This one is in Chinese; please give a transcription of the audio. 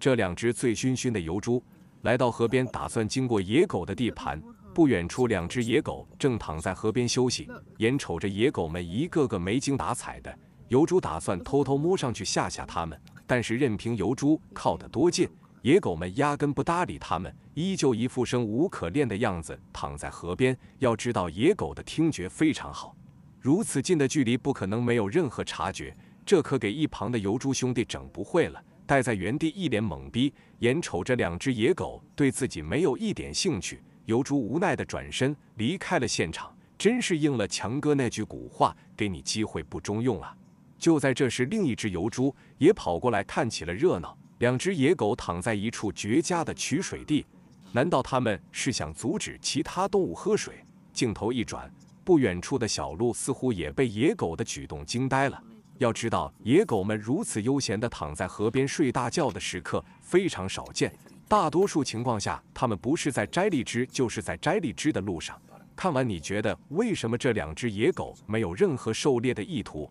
这两只醉醺醺的油猪来到河边，打算经过野狗的地盘。不远处，两只野狗正躺在河边休息，眼瞅着野狗们一个个没精打采的，油猪打算偷偷摸上去吓吓他们。但是，任凭油猪靠得多近，野狗们压根不搭理他们，依旧一副生无可恋的样子躺在河边。要知道，野狗的听觉非常好，如此近的距离不可能没有任何察觉，这可给一旁的油猪兄弟整不会了。待在原地一脸懵逼，眼瞅着两只野狗对自己没有一点兴趣，疣猪无奈的转身离开了现场。真是应了强哥那句古话，给你机会不中用啊！就在这时，另一只油猪也跑过来看起了热闹。两只野狗躺在一处绝佳的取水地，难道他们是想阻止其他动物喝水？镜头一转，不远处的小鹿似乎也被野狗的举动惊呆了。要知道，野狗们如此悠闲地躺在河边睡大觉的时刻非常少见。大多数情况下，它们不是在摘荔枝，就是在摘荔枝的路上。看完，你觉得为什么这两只野狗没有任何狩猎的意图？